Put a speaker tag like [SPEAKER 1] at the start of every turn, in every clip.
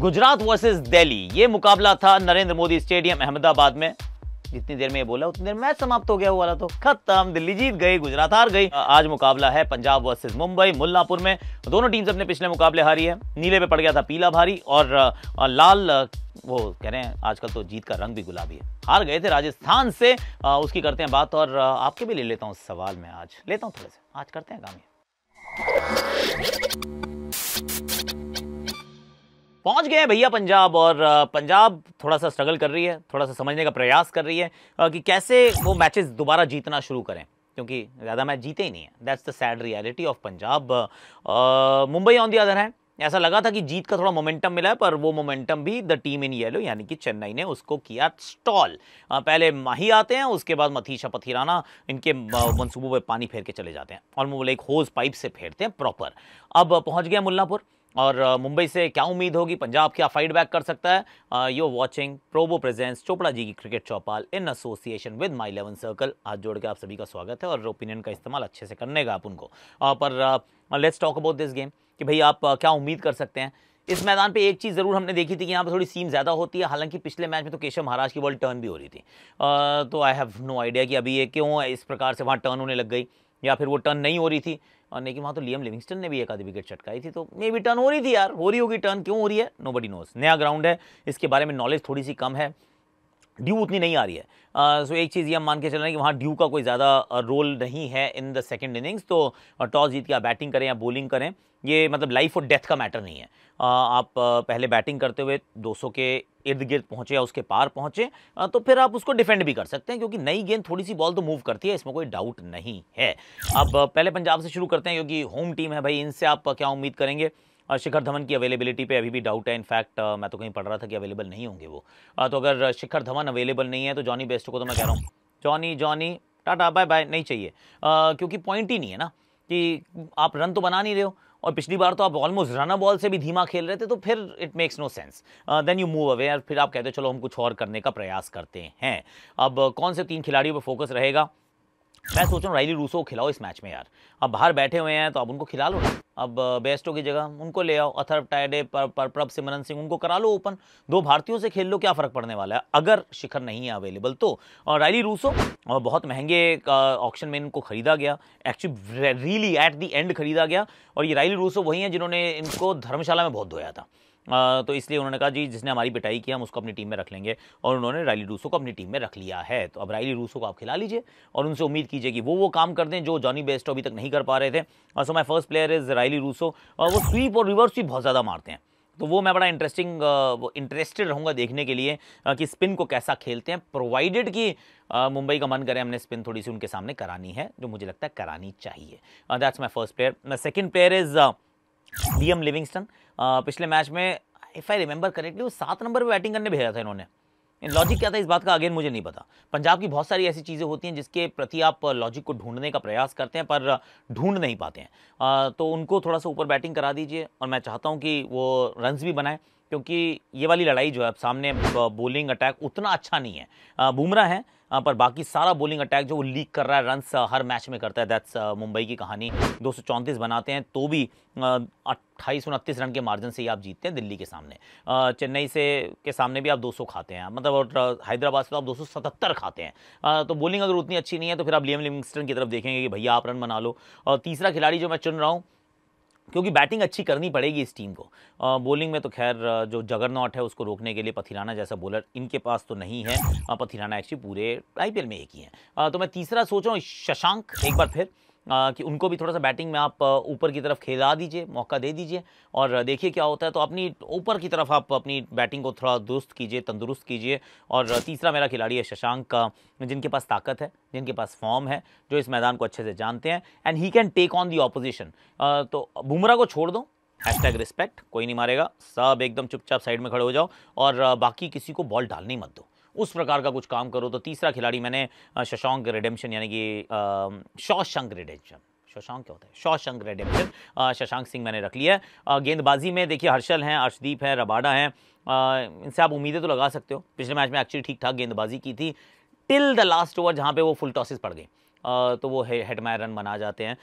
[SPEAKER 1] Gujarat versus Delhi ये मुकाबला था नरेंद्र मोदी स्टेडियम अहमदाबाद में जितनी देर में ये बोला उतनी देर मैच समाप्त हो गया वाला तो खत्म दिल्ली जीत गई गुजरात हार गई आज मुकाबला है पंजाब वर्सेस मुंबई मुल्लापुर में दोनों टीम्स अपने पिछले मुकाबले हारी है नीले पे पड़ गया था पीला भारी और लाल वो कह रहे हैं आजकल तो जीत का रंग भी गुलाबी है हार गए थे राजस्थान से उसकी करते हैं बात और आपके भी ले लेता हूँ सवाल में आज लेता हूँ थोड़े से आज करते हैं काम पहुंच गए हैं भैया पंजाब और पंजाब थोड़ा सा स्ट्रगल कर रही है थोड़ा सा समझने का प्रयास कर रही है कि कैसे वो मैचेस दोबारा जीतना शुरू करें क्योंकि ज़्यादा मैच जीते ही नहीं है that's the sad reality of Punjab Mumbai on the other है ऐसा लगा था कि जीत का थोड़ा मोमेंटम मिला है पर वो मोमेंटम भी द टीम इन येलो यानी कि चेन्नई ने उसको किया स्टॉल पहले माही आते हैं उसके बाद मथीशा पथीराना इनके मनसूबों पर पानी फेर के चले जाते हैं और वो एक होज पाइप से फेरते हैं प्रॉपर अब पहुंच गया मुल्लापुर और मुंबई से क्या उम्मीद होगी पंजाब क्या फाइट बैक कर सकता है यू वॉचिंग प्रोबो प्रेजेंस चोपड़ा जी की cricket Chaupal in association with my eleven circle हाथ जोड़ के आप सभी का स्वागत है और ओपिनियन का इस्तेमाल अच्छे से करने का आप उनको आ, पर let's talk about this game कि भाई आप आ, क्या उम्मीद कर सकते हैं इस मैदान पे एक चीज़ ज़रूर हमने देखी थी कि यहाँ पे थोड़ी सीम ज़्यादा होती है हालांकि पिछले मैच में तो केशव महाराज की बॉल टर्न भी हो रही थी आ, तो आई हैव नो आइडिया कि अभी ये क्यों इस प्रकार से वहाँ टर्न होने लग गई या फिर वो टर्न नहीं हो रही थी और लेकिन वहाँ तो लियम लिविंगस्टन ने भी एक आधी विकेट चटकाई थी तो मे भी टर्न हो रही थी यार हो रही होगी टर्न क्यों हो रही है नो बडी नोस नया ग्राउंड है इसके बारे में नॉलेज थोड़ी सी कम है ड्यू उतनी नहीं आ रही है सो uh, so एक चीज़ ये हम मान के चल रहे हैं कि वहाँ ड्यू का कोई ज़्यादा रोल नहीं है इन द सेकेंड इनिंग्स तो टॉस जीत के आप बैटिंग करें या बॉलिंग करें ये मतलब लाइफ और डेथ का मैटर नहीं है uh, आप पहले बैटिंग करते हुए 200 के इर्द गिर्द पहुँचे या उसके पार पहुँचे तो फिर आप उसको डिफेंड भी कर सकते हैं क्योंकि नई गेंद थोड़ी सी बॉल तो मूव करती है इसमें कोई डाउट नहीं है अब पहले पंजाब से शुरू करते हैं क्योंकि होम टीम है भाई इनसे आप क्या उम्मीद करेंगे शिखर धवन की अवेलेबिलिटी पे अभी भी डाउट है इनफैक्ट मैं तो कहीं पढ़ रहा था कि अवेलेबल नहीं होंगे वो तो अगर शिखर धवन अवेलेबल नहीं है तो जॉनी बेस्ट को तो मैं कह रहा हूँ Johnny Johnny tata bye bye नहीं चाहिए क्योंकि पॉइंट ही नहीं है ना कि आप रन तो बना नहीं रहे हो और पिछली बार तो आप ऑलमोस्ट रन बॉल से भी धीमा खेल रहे थे तो फिर it makes no sense then you move away और फिर आप कहते हो चलो हम कुछ और करने का प्रयास करते हैं अब कौन से तीन खिलाड़ियों पर फोकस रहेगा मैं सोच रहा हूँ राइली रूसो को खिलाओ इस मैच में यार अब बाहर बैठे हुए हैं तो अब उनको खिला लो ना अब बेस्टो की जगह उनको ले आओ अथर्व टाइडे पर, पर प्रभ सिमरन सिंह उनको करा लो ओपन दो भारतीयों से खेल लो क्या फ़र्क पड़ने वाला है अगर शिखर नहीं है अवेलेबल तो और राइली रूसो और बहुत महंगे ऑप्शन में इनको खरीदा गया actually really at the end खरीदा गया और ये राइली रूसो वही हैं जिन्होंने इनको धर्मशाला में बहुत धोया था तो इसलिए उन्होंने कहा जी जिसने हमारी पिटाई की हम उसको अपनी टीम में रख लेंगे और उन्होंने रायली रूसो को अपनी टीम में रख लिया है तो अब राइली रूसो को आप खिला लीजिए और उनसे उम्मीद कीजिए कि वो वो काम कर दें जो जॉनी बेस्टो अभी तक नहीं कर पा रहे थे so my first player is Rilee Rossouw और वो स्वीप और रिवर्स भी बहुत ज़्यादा मारते हैं तो वो मैं बड़ा इंटरेस्टिंग इंटरेस्टेड रहूँगा देखने के लिए कि स्पिन को कैसा खेलते हैं प्रोवाइडेड कि मुंबई का मन करे हमने स्पिन थोड़ी सी उनके सामने करानी है जो मुझे लगता है करानी चाहिए that's my first player second player is D M Livingstone पिछले मैच में इफ आई रिमेंबर करेक्टली वो सात नंबर पर बैटिंग करने भेजा था इन्होंने लॉजिक क्या था इस बात का अगेन मुझे नहीं पता पंजाब की बहुत सारी ऐसी चीज़ें होती हैं जिसके प्रति आप लॉजिक को ढूंढने का प्रयास करते हैं पर ढूंढ नहीं पाते हैं आ, तो उनको थोड़ा सा ऊपर बैटिंग करा दीजिए और मैं चाहता हूँ कि वो रन्स भी बनाए क्योंकि ये वाली लड़ाई जो है सामने बॉलिंग अटैक उतना अच्छा नहीं है बुमरा है पर बाकी सारा बोलिंग अटैक जो वो लीक कर रहा है रन uh, हर मैच में करता है दैट्स मुंबई uh, की कहानी दो बनाते हैं तो भी uh, अट्ठाईस उनतीस रन के मार्जिन से ही आप जीतते हैं दिल्ली के सामने चेन्नई से के सामने भी आप 200 खाते हैं मतलब और हैदराबाद से तो आप 277 खाते हैं तो बॉलिंग अगर उतनी अच्छी नहीं है तो फिर आप लियम लिविंगस्टन की तरफ देखेंगे कि भैया आप रन बना लो और तीसरा खिलाड़ी जो मैं चुन रहा हूँ क्योंकि बैटिंग अच्छी करनी पड़ेगी इस टीम को बॉलिंग में तो खैर जो जगरनॉट है उसको रोकने के लिए पथिराना जैसा बॉलर इनके पास तो नहीं है पथिराना एक्चुअली पूरे आईपीएल में एक ही है तो मैं तीसरा सोच रहा हूँ शशांक एक बार फिर कि उनको भी थोड़ा सा बैटिंग में आप ऊपर की तरफ खेला दीजिए मौका दे दीजिए और देखिए क्या होता है तो अपनी ऊपर की तरफ आप अपनी बैटिंग को थोड़ा दुरुस्त कीजिए तंदुरुस्त कीजिए और तीसरा मेरा खिलाड़ी है शशांक का जिनके पास ताकत है जिनके पास फॉर्म है जो इस मैदान को अच्छे से जानते हैं and he can take on the opposition तो बुमरा को छोड़ दो हैशटैग रिस्पेक्ट कोई नहीं मारेगा सब एकदम चुपचाप साइड में खड़े हो जाओ और बाकी किसी को बॉल डालने मत दो उस प्रकार का कुछ काम करो तो तीसरा खिलाड़ी मैंने शशांक रिडेम्पशन यानी कि शौशंक रिडेम्पशन शशांक क्या होता है शौशंक रेडेम्पशन शशांक सिंह मैंने रख लिया है गेंदबाजी में देखिए हर्षल हैं अर्शदीप हैं रबाडा हैं इनसे आप उम्मीदें तो लगा सकते हो पिछले मैच में एक्चुअली ठीक ठाक गेंदबाजी की थी टिल द लास्ट ओवर जहाँ पे वो फुल टॉसेस पड़ गई तो वो हेड रन बना जाते हैं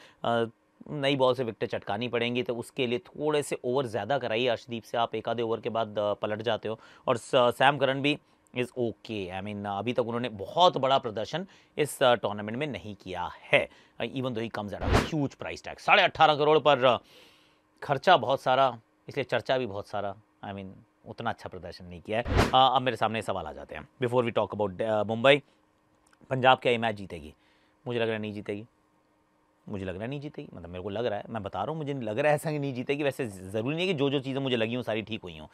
[SPEAKER 1] नई बॉल से विकटें चटकानी पड़ेंगी तो उसके लिए थोड़े से ओवर ज़्यादा कराइए अर्शदीप से आप एक आधे ओवर के बाद पलट जाते हो और सैम करन भी इज़ ओके आई मीन अभी तक उन्होंने बहुत बड़ा प्रदर्शन इस टूर्नामेंट में नहीं किया है इवन दो ही कम ज़्यादा ह्यूज प्राइस टैग साढ़े अट्ठारह करोड़ पर खर्चा बहुत सारा इसलिए चर्चा भी बहुत सारा आई I मीन mean, उतना अच्छा प्रदर्शन नहीं किया है अब मेरे सामने सवाल आ जाते हैं before we talk about Mumbai Punjab क्या ये मैच जीतेगी मुझे लग रहा है नहीं जीतेगी मुझे लग रहा है नहीं जीतेगी मतलब मेरे को लग रहा है मैं बता रहा हूँ मुझे लग रहा है ऐसा कि नहीं जीतेगी वैसे ज़रूरी नहीं है कि जो जो चीज़ें मुझे लगी हूँ सारी ठीक हुई हूँ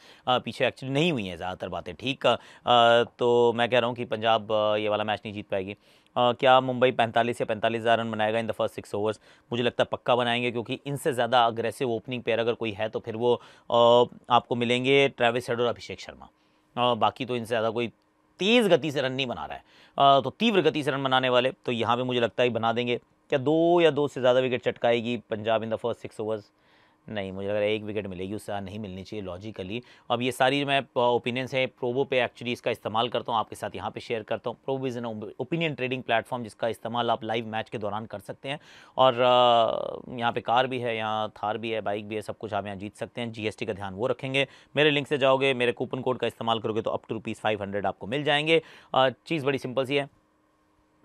[SPEAKER 1] पीछे एक्चुअली नहीं हुई हैं ज़्यादातर बातें ठीक तो मैं कह रहा हूँ कि पंजाब ये वाला मैच नहीं जीत पाएगी क्या मुंबई पैंतालीस या पैंतालीस हज़ार रन बनाएगा in the first six overs मुझे लगता है पक्का बनाएंगे क्योंकि इनसे ज़्यादा अग्रेसिव ओपनिंग पेयर अगर कोई है तो फिर वो आपको मिलेंगे ट्रेविस हेड और अभिषेक शर्मा बाकी तो इनसे ज़्यादा कोई तेज़ गति से रन नहीं बना रहा है तो तीव्र गति से रन बनाने वाले तो यहाँ पर मुझे लगता है बना देंगे क्या दो या दो से ज़्यादा विकेट चटकाएगी Punjab in the first six overs नहीं मुझे लग रहा है एक विकेट मिलेगी उससे नहीं मिलनी चाहिए लॉजिकली अब ये सारी मैं ओपिनियंस हैं प्रोबो पे एक्चुअली इसका इस्तेमाल करता हूँ आपके साथ यहाँ पे शेयर करता हूँ Probo is an opinion trading platform जिसका इस्तेमाल आप लाइव मैच के दौरान कर सकते हैं और यहाँ पे कार भी है यहाँ थार भी है बाइक भी है सब कुछ आप यहाँ जीत सकते हैं जी का ध्यान वो रखेंगे मेरे लिंक से जाओगे मेरे कूपन कोड का इस्तेमाल करोगे तो अप टू रुपीज़ फाइव आपको मिल जाएंगे चीज़ बड़ी सिंपल सी है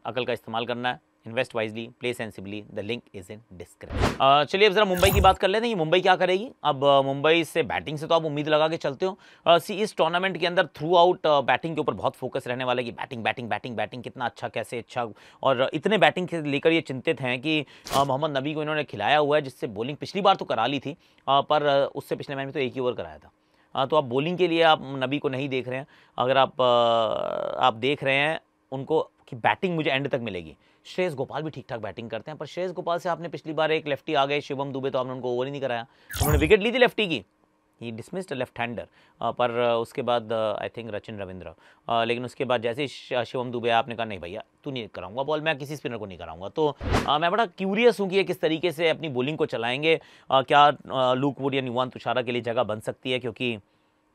[SPEAKER 1] अकल का इस्तेमाल करना है invest wisely play sensibly the link is in description चलिए अब जरा मुंबई की बात कर लेते हैं मुंबई क्या करेगी अब uh, मुंबई से बैटिंग से तो आप उम्मीद लगा के चलते हो सी uh, इस टूर्नामेंट के अंदर थ्रू आउट बैटिंग के ऊपर बहुत फोकस रहने वाला है कि बैटिंग बैटिंग बैटिंग बैटिंग कितना अच्छा कैसे अच्छा और इतने बैटिंग से लेकर ये चिंतित हैं कि uh, मोहम्मद नबी को इन्होंने खिलाया हुआ है जिससे बॉलिंग पिछली बार तो करा ली थी पर उससे पिछले मैच में तो एक ही ओवर कराया था तो आप बॉलिंग के लिए आप नबी को नहीं देख रहे हैं अगर आप आप देख रहे हैं उनको कि बैटिंग मुझे एंड तक मिलेगी श्रेयस गोपाल भी ठीक ठाक बैटिंग करते हैं पर श्रेयस गोपाल से आपने पिछली बार एक लेफ्टी आ गए शिवम दुबे तो आपने उनको ओवर ही नहीं कराया उन्होंने विकेट ली थी लेफ्टी की ही डिसमिस्ड लेफ्ट हैंडर पर उसके बाद आई थिंक रचिन रविंद्र लेकिन उसके बाद जैसे ही शिवम दुबे आपने कहा नहीं भैया तू नहीं कराऊंगा बॉल मैं किसी स्पिनर को नहीं कराऊंगा तो आ, मैं बड़ा क्यूरियस हूँ कि ये किस तरीके से अपनी बॉलिंग को चलाएंगे आ, क्या लूक वुड या निवान तुषारा के लिए जगह बन सकती है क्योंकि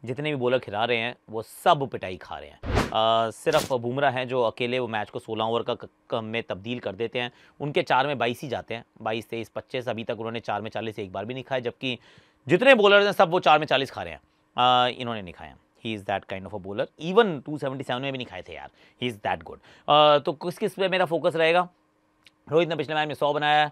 [SPEAKER 1] जितने भी बॉलर खिला रहे हैं वो सब पिटाई खा रहे हैं सिर्फ बुमरा हैं जो अकेले वो मैच को 16 ओवर का कम में तब्दील कर देते हैं उनके चार में बाईस ही जाते हैं बाईस तेईस पच्चीस अभी तक उन्होंने चार में चालीस एक बार भी नहीं खाए जबकि जितने बॉलर हैं सब वो चार में चालीस खा रहे हैं आ, इन्होंने नहीं खाए ही is that kind of a bowler even two में भी नहीं खाए थे यार ही इज़ दैट गुड तो किस किस पर मेरा फोकस रहेगा रोहित ने पिछले मैच में सौ बनाया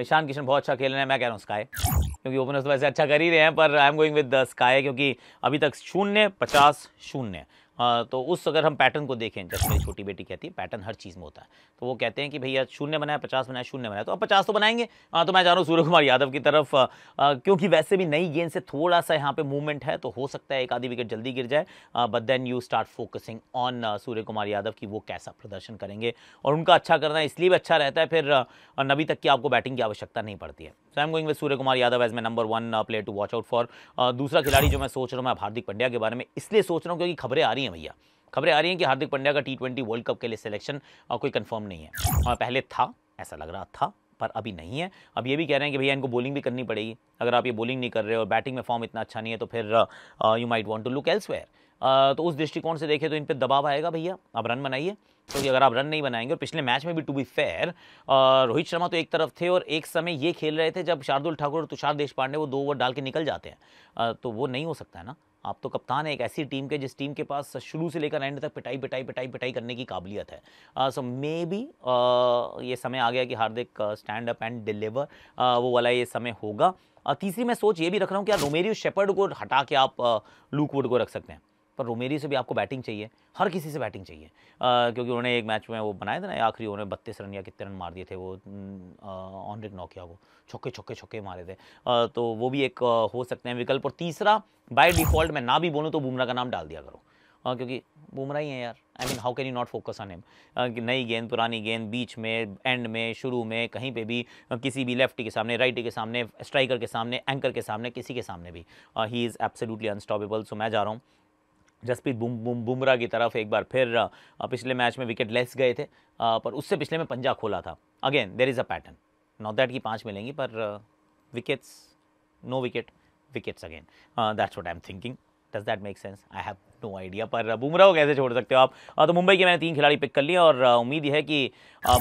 [SPEAKER 1] ईशान किशन बहुत अच्छा खेल रहे हैं मैं कह रहा हूँ स्काई क्योंकि ओपनर्स वैसे अच्छा कर ही रहे हैं पर I am going with the SKY क्योंकि अभी तक शून्य पचास शून्य आ, हाँ, तो उस अगर हम पैटर्न को देखें जैसे मेरी छोटी बेटी कहती है पैटर्न हर चीज़ में होता है तो वो कहते हैं कि भैया शून्य बनाया पचास बनाया शून्य बनाया तो अब पचास तो बनाएंगे आ, हाँ, तो मैं जा रहा हूँ सूर्य कुमार यादव की तरफ आ, क्योंकि वैसे भी नई गेंद से थोड़ा सा यहाँ पे मूवमेंट है तो हो सकता है एक आधी विकेट जल्दी गिर जाए but then you start focusing on Surya Kumar Yadav की वो कैसा प्रदर्शन करेंगे और उनका अच्छा करना इसलिए भी अच्छा रहता है फिर नबी तक की आपको बैटिंग की आवश्यकता नहीं पड़ती है so I am going with Surya Kumar Yadav as मैं number one player to watch out for दूसरा खिलाड़ी जो मैं सोच रहा हूँ मैं हार्दिक पंड्या के बारे में इसलिए सोच रहा हूँ क्योंकि खबरें आ रही हैं भैया खबरें आ रही हैं कि हार्दिक पंड्या का टी ट्वेंटी वर्ल्ड कप के लिए सिलेक्शन uh, कोई कन्फर्म नहीं है हाँ, पहले था ऐसा लग रहा था पर अभी नहीं है अब ये भी कह रहे हैं कि भैया इनको बॉलिंग भी करनी पड़ेगी अगर आप ये बॉलिंग नहीं कर रहे हो बैटिंग में फॉर्म इतना अच्छा नहीं है तो फिर you might want to look elsewhere तो उस दृष्टिकोण से देखें तो इन पर दबाव आएगा भैया आप रन बनाइए क्योंकि तो अगर आप रन नहीं बनाएंगे और पिछले मैच में भी to be fair Rohit Sharma तो एक तरफ थे और एक समय ये खेल रहे थे जब शार्दुल ठाकुर और तुषार देश पांडे वो दो ओवर डाल के निकल जाते हैं तो वो नहीं हो सकता है ना आप तो कप्तान है एक ऐसी टीम के जिस टीम के पास शुरू से लेकर एंड तक पिटाई पिटाई पिटाई पिटाई करने की काबिलियत है सो मे बी ये समय आ गया कि Hardik stand up and deliver वो वाला ये समय होगा तीसरी मैं सोच ये भी रख रहा हूँ कि यार रोमेरियो शेपर्ड को हटा के आप लूकवुड को रख सकते हैं पर रोमेरी से भी आपको बैटिंग चाहिए हर किसी से बैटिंग चाहिए आ, क्योंकि उन्होंने एक मैच में वो बनाए थे ना आखिरी उन्होंने बत्तीस रन या कितने रन मार दिए थे वो ऑनरिक नोकिया को छक्के छक्के छक्के मारे थे आ, तो वो भी एक आ, हो सकते हैं विकल्प और तीसरा बाय डिफॉल्ट मैं ना भी बोलूँ तो बुमरा का नाम डाल दिया करो आ, क्योंकि बुमरा ही है यार I mean how can you not focus on him नई गेंद पुरानी गेंद बीच में एंड में शुरू में कहीं पे भी किसी भी लेफ्टी के सामने राइटी के सामने स्ट्राइकर के सामने एंकर के सामने किसी के सामने भी he is absolutely unstoppable so मैं जा रहा हूँ जसप्रीत बुम बुम बुमराह की तरफ एक बार फिर पिछले मैच में विकेट लेस गए थे पर उससे पिछले में पंजा खोला था again there is a pattern not that की पाँच मिलेंगी पर wickets no wicket wickets again that's what I am thinking does that make sense I have no idea पर बुमराह को कैसे छोड़ सकते हो आप तो मुंबई के मैंने तीन खिलाड़ी पिक कर लिए और उम्मीद है कि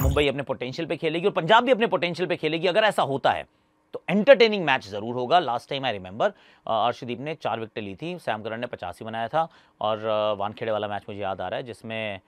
[SPEAKER 1] मुंबई अपने पोटेंशियल पे खेलेगी और पंजाब भी अपने पोटेंशियल पे खेलेगी अगर ऐसा होता है तो एंटरटेनिंग मैच ज़रूर होगा last time I remember Arshdeep ने चार विकेटें ली थी सैम करण ने पचासी बनाया था और वानखेड़े वाला मैच मुझे याद आ रहा है जिसमें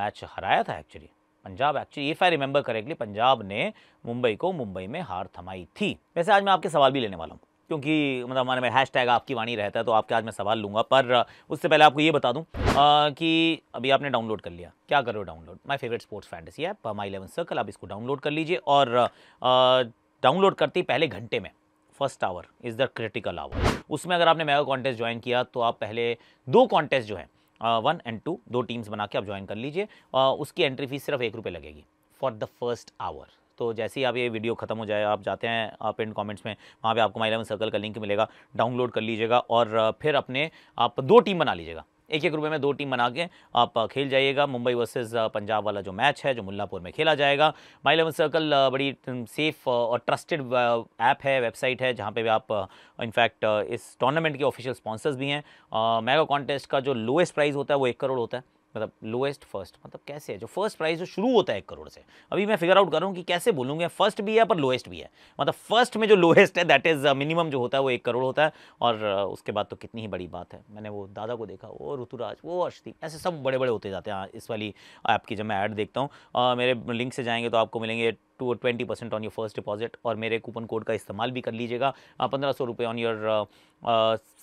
[SPEAKER 1] मैच हराया था actually Punjab actually if I remember correctly Punjab ने मुंबई को मुंबई में हार थमाई थी वैसे आज मैं आपके सवाल भी लेने वाला हूँ क्योंकि मतलब हमारे में हैश टैग आपकी वाणी रहता है तो आपके आज मैं सवाल लूँगा पर उससे पहले आपको ये बता दूँ कि अभी आपने डाउनलोड कर लिया क्या करो download my favourite sports fantasy app My eleven Circle आप इसको डाउनलोड कर लीजिए और आ, डाउनलोड करती पहले घंटे में first hour is the critical hour उसमें अगर आपने मेगा कॉन्टेस्ट ज्वाइन किया तो आप पहले दो कॉन्टेस्ट जो हैं वन एंड टू दो टीम्स बना के आप ज्वाइन कर लीजिए uh, उसकी एंट्री फीस सिर्फ एक रुपये लगेगी फॉर द फर्स्ट आवर तो जैसे ही आप ये वीडियो खत्म हो जाए आप जाते हैं आप इन कमेंट्स में वहाँ पे आपको माई इलेवन सर्कल का लिंक मिलेगा डाउनलोड कर लीजिएगा और uh, फिर अपने आप दो टीम बना लीजिएगा एक एक रुपये में दो टीम बना के आप खेल जाइएगा मुंबई वर्सेज पंजाब वाला जो मैच है जो मुल्लापुर में खेला जाएगा माई इलेवन सर्कल बड़ी सेफ और ट्रस्टेड ऐप है वेबसाइट है जहाँ पे भी आप इनफैक्ट इस टूर्नामेंट के ऑफिशियल स्पॉन्सर्स भी हैं मेगा कॉन्टेस्ट का जो लोएस्ट प्राइस होता है वो एक करोड़ होता है मतलब लोएस्ट फर्स्ट मतलब कैसे है जो फर्स्ट प्राइस जो शुरू होता है एक करोड़ से अभी मैं फिगर आउट कर रहा हूँ कि कैसे बोलूँगा फर्स्ट भी है पर लोएस्ट भी है मतलब फर्स्ट में जो लोएस्ट है दैट इज़ मिनिमम जो होता है वो एक करोड़ होता है और uh, उसके बाद तो कितनी ही बड़ी बात है मैंने वो दादा को देखा वो ऋतुराज वो अर्शदीप ऐसे सब बड़े बड़े होते जाते हैं इस वाली ऐप की जब मैं ऐड देखता हूँ मेरे लिंक से जाएंगे तो आपको मिलेंगे two twenty percent on your first deposit और मेरे कूपन कोड का इस्तेमाल भी कर लीजिएगा पंद्रह सौ रुपये on your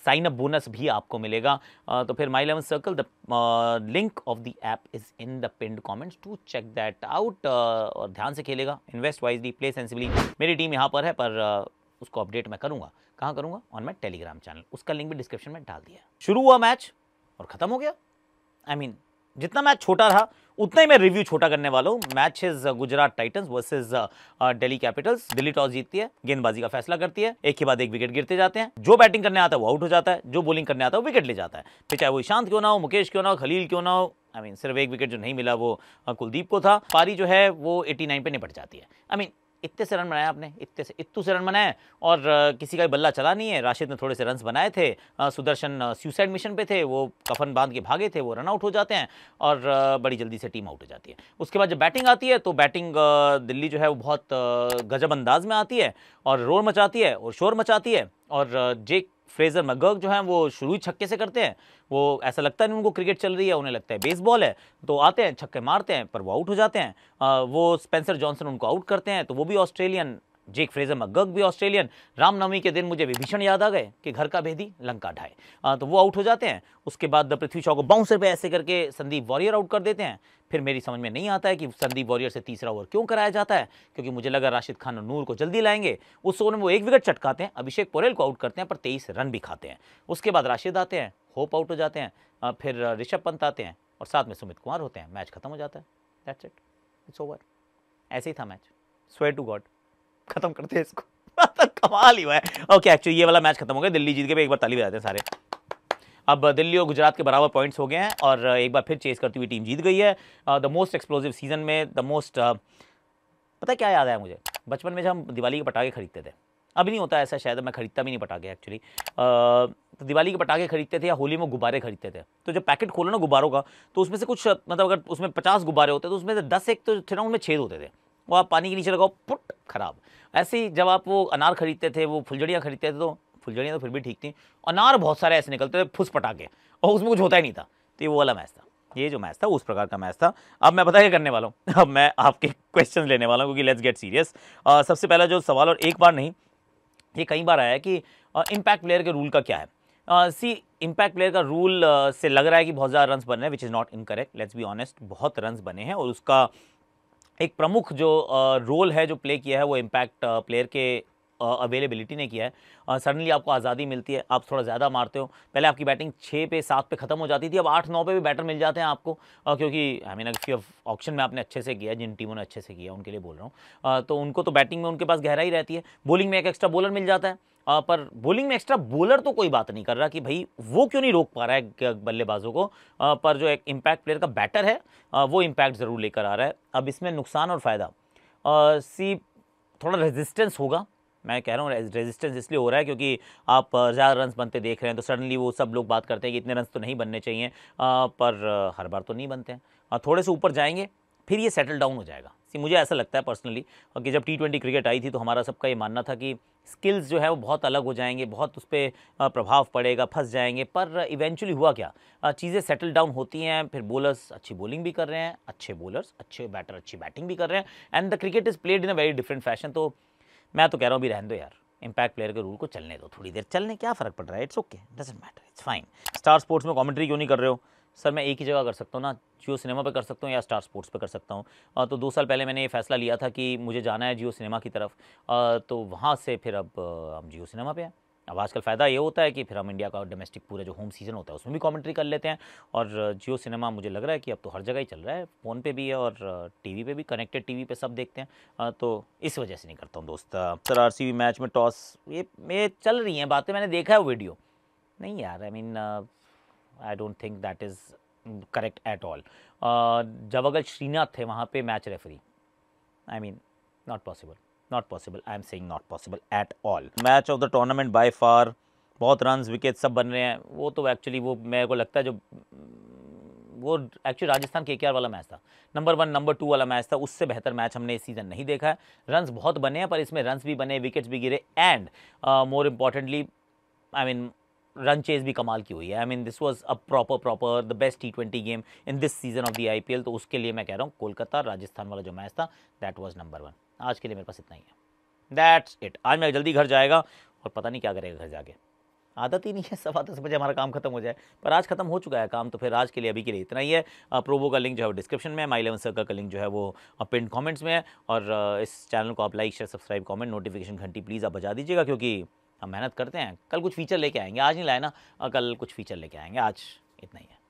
[SPEAKER 1] sign up bonus भी आपको मिलेगा uh, तो फिर My Eleven Circle the link of the app is in the pinned comments to check that out और ध्यान से खेलेगा इन्वेस्ट वाइजली प्ले सेंसिबली मेरी टीम यहाँ पर है पर uh, उसको अपडेट मैं करूँगा कहाँ करूँगा ऑन माई टेलीग्राम चैनल उसका लिंक भी डिस्क्रिप्शन में डाल दिया शुरू हुआ मैच और ख़त्म हो गया आई I मीन mean, जितना मैच छोटा था उतना ही मैं रिव्यू छोटा करने वाला हूँ match is uh, Gujarat Titans versus Delhi Capitals Delhi toss जीतती है गेंदबाजी का फैसला करती है एक के बाद एक विकेट गिरते जाते हैं जो बैटिंग करने आता है वो आउट हो जाता है जो बॉलिंग करने आता है वो विकेट ले जाता है फिर चाहे वो ईशांत क्यों ना हो मुकेश क्यों ना हो खलील क्यों ना हो आई I मीन mean, सिर्फ एक विकेट जो नहीं मिला वो uh, कुलदीप को था पारी जो है वो नाइन पे निपट जाती है आई मीन इतने से रन बनाया आपने इतने से इतू से रन बनाए और किसी का बल्ला चला नहीं है राशिद ने थोड़े से रन बनाए थे सुदर्शन सुसाइड मिशन पे थे वो कफन बांध के भागे थे वो रन आउट हो जाते हैं और बड़ी जल्दी से टीम आउट हो जाती है उसके बाद जब बैटिंग आती है तो बैटिंग दिल्ली जो है वो बहुत गजब अंदाज में आती है और रोर मचाती है और शोर मचाती है और जेक फ्रेजर मगर्ग जो है वो शुरू ही छक्के से करते हैं वो ऐसा लगता नहीं उनको क्रिकेट चल रही है उन्हें लगता है बेसबॉल है तो आते हैं छक्के मारते हैं पर वो आउट हो जाते हैं आ, वो स्पेंसर जॉनसन उनको आउट करते हैं तो वो भी ऑस्ट्रेलियन जेक फ्रेजर मगग भी ऑस्ट्रेलियन रामनवमी के दिन मुझे विभीषण याद आ गए कि घर का भेदी लंका ढाए तो वो आउट हो जाते हैं उसके बाद पृथ्वी शॉ को बाउंसर पे ऐसे करके संदीप वॉरियर आउट कर देते हैं फिर मेरी समझ में नहीं आता है कि संदीप वॉरियर से तीसरा ओवर क्यों कराया जाता है क्योंकि मुझे लगा राशिद खान और नूर को जल्दी लाएंगे उस ओवर में वो एक विकेट चटकाते हैं अभिषेक पोरेल को आउट करते हैं पर तेईस रन भी खाते हैं उसके बाद राशिद आते हैं होप आउट हो जाते हैं फिर ऋषभ पंत आते हैं और साथ में सुमित कुमार होते हैं मैच खत्म हो जाता है दैट्स इट इट्स ओवर ऐसे ही था मैच स्वेयर टू गॉड खत्म करते हैं इसको मतलब कमाल ही हुआ है ओके एक्चुअली ये वाला मैच खत्म हो गया दिल्ली जीत के एक बार ताली बजाते हैं सारे अब दिल्ली और गुजरात के बराबर पॉइंट्स हो गए हैं और एक बार फिर चेस करती हुई टीम जीत गई है द मोस्ट एक्सप्लोजिव सीजन में द मोस्ट uh, पता क्या याद आया मुझे बचपन में जब हम दिवाली के पटाखे खरीदते थे अभी नहीं होता ऐसा शायद मैं खरीदता भी नहीं पटाखे एक्चुअली uh, तो दिवाली के पटाखे खरीदते थे या होली में गुब्बारे खरीदते थे तो जब पैकेट खोलो ना गुब्बारों का तो उसमें से कुछ मतलब अगर उसमें पचास गुब्बारे होते तो उसमें से दस एक तो थे ना उनमें छेद होते थे वो आप पानी के नीचे लगाओ पुट खराब ऐसे ही जब आप वो अनार खरीदते थे वो फुलझड़ियाँ खरीदते थे तो फुलझड़ियाँ तो फिर भी ठीक थी अनार बहुत सारे ऐसे निकलते थे फुस पटा और उसमें कुछ होता ही नहीं था तो ये वो वाला मैच था ये जो मैच था उस प्रकार का मैच था अब मैं पता क्या करने वाला हूँ अब मैं आपके क्वेश्चन लेने वाला हूँ क्योंकि लेट्स गेट सीरियस सबसे पहला जो सवाल और एक बार नहीं ये कई बार आया है कि इम्पैक्ट प्लेयर के रूल का क्या है सी इम्पैक्ट प्लेयर का रूल uh, से लग रहा है कि बहुत ज़्यादा रन्स बन रहे हैं which is not incorrect let's be honest बहुत रन्स बने हैं और उसका एक प्रमुख जो रोल है जो प्ले किया है वो इम्पैक्ट प्लेयर के अवेलेबिलिटी ने किया है सडनली आपको आज़ादी मिलती है आप थोड़ा ज़्यादा मारते हो पहले आपकी बैटिंग छः पे सात पे ख़त्म हो जाती थी अब आठ नौ पे भी बैटर मिल जाते हैं आपको क्योंकि आई मीन अगर ऑप्शन में आपने अच्छे से किया जिन टीमों ने अच्छे से किया उनके लिए बोल रहा हूँ तो उनको तो बैटिंग में उनके पास गहराई रहती है बॉलिंग में एक एक्स्ट्रा बॉलर मिल जाता है आ, पर बोलिंग में एक्स्ट्रा बोलर तो कोई बात नहीं कर रहा कि भाई वो क्यों नहीं रोक पा रहा है बल्लेबाजों को आ, पर जो एक इम्पैक्ट प्लेयर का बैटर है आ, वो इम्पैक्ट ज़रूर लेकर आ रहा है अब इसमें नुकसान और फ़ायदा सी थोड़ा रेजिस्टेंस होगा मैं कह रहा हूँ रेजिस्टेंस इसलिए हो रहा है क्योंकि आप ज़्यादा रन बनते देख रहे हैं तो सडनली वो सब लोग बात करते हैं कि इतने रन तो नहीं बनने चाहिए पर हर बार तो नहीं बनते हैं थोड़े से ऊपर जाएंगे फिर ये सेटल डाउन हो जाएगा सी मुझे ऐसा लगता है पर्सनली और कि जब टी ट्वेंटी क्रिकेट आई थी तो हमारा सबका ये मानना था कि स्किल्स जो है वो बहुत अलग हो जाएंगे बहुत उस पर प्रभाव पड़ेगा फंस जाएंगे पर इवेंचुअली हुआ क्या चीज़ें सेटल डाउन होती हैं फिर बॉलर्स अच्छी बॉलिंग भी कर रहे हैं अच्छे बॉलर्स अच्छे बैटर अच्छी बैटिंग भी कर रहे हैं and the cricket is played in a very different fashion तो मैं तो कह रहा हूँ भी रहन दो यार इम्पैक्ट प्लेयर के रूल को चलने दो थोड़ी देर चलने क्या फ़र्क पड़ रहा है it's okay doesn't matter it's fine Star Sports में कॉमेंट्री क्यों नहीं कर रहे हो सर मैं एक ही जगह कर सकता हूँ ना जियो सिनेमा पे कर सकता हूँ या स्टार स्पोर्ट्स पे कर सकता हूँ तो दो साल पहले मैंने ये फैसला लिया था कि मुझे जाना है जियो सिनेमा की तरफ तो वहाँ से फिर अब हम जियो सिनेमा पे हैं अब आजकल फ़ायदा ये होता है कि फिर हम इंडिया का डोमेस्टिक पूरा जो होम सीज़न होता है उसमें भी कॉमेंट्री कर लेते हैं और जियो सिनेमा मुझे लग रहा है कि अब तो हर जगह ही चल रहा है फ़ोन पे भी है और टीवी पे भी कनेक्टेड टीवी पे सब देखते हैं तो इस वजह से नहीं करता हूँ दोस्त सर आर मैच में टॉस ये ये चल रही हैं बातें मैंने देखा है वो वीडियो नहीं यार I mean I don't think that is correct at all Javagal Srinath थे वहाँ पे match referee I mean not possible not possible I am saying not possible at all match of the tournament by far बहुत run wicket सब बन रहे हैं वो तो एक्चुअली वो मेरे को लगता है जो वो एक्चुअली राजस्थान के वाला मैच था नंबर वन नंबर टू वाला मैच था उससे बेहतर मैच हमने इस सीज़न नहीं देखा है रन्स बहुत बने हैं पर इसमें रन्स भी बने विकेट्स भी गिरे and more importantly I mean run chase भी कमाल की हुई है I mean this was a proper proper the best T twenty game in this season of the L तो उसके लिए मैं कह रहा हूँ कोलकाता राजस्थान वाला जो मैच था दैट वॉज नंबर वन आज के लिए मेरे पास इतना ही है दैट्स इट आज मैं जल्दी घर जाएगा और पता नहीं क्या करेगा घर जाके आदत ही नहीं है सवा दस बजे हमारा काम खत्म हो जाए पर आज खत्म हो चुका है काम तो फिर आज के लिए अभी के लिए इतना ही है प्रोवो का लिंक जो है डिस्क्रिप्शन में है माई लेवन सर्कल का लिंक जो है वो पिंड कमेंट्स में है और इस चैनल को आप like share subscribe comment notification घंटी प्लीज़ आप बजा दीजिएगा क्योंकि हम मेहनत करते हैं कल कुछ फीचर लेके आएंगे आज नहीं लाए ना कल कुछ फीचर लेके आएंगे आज इतना ही है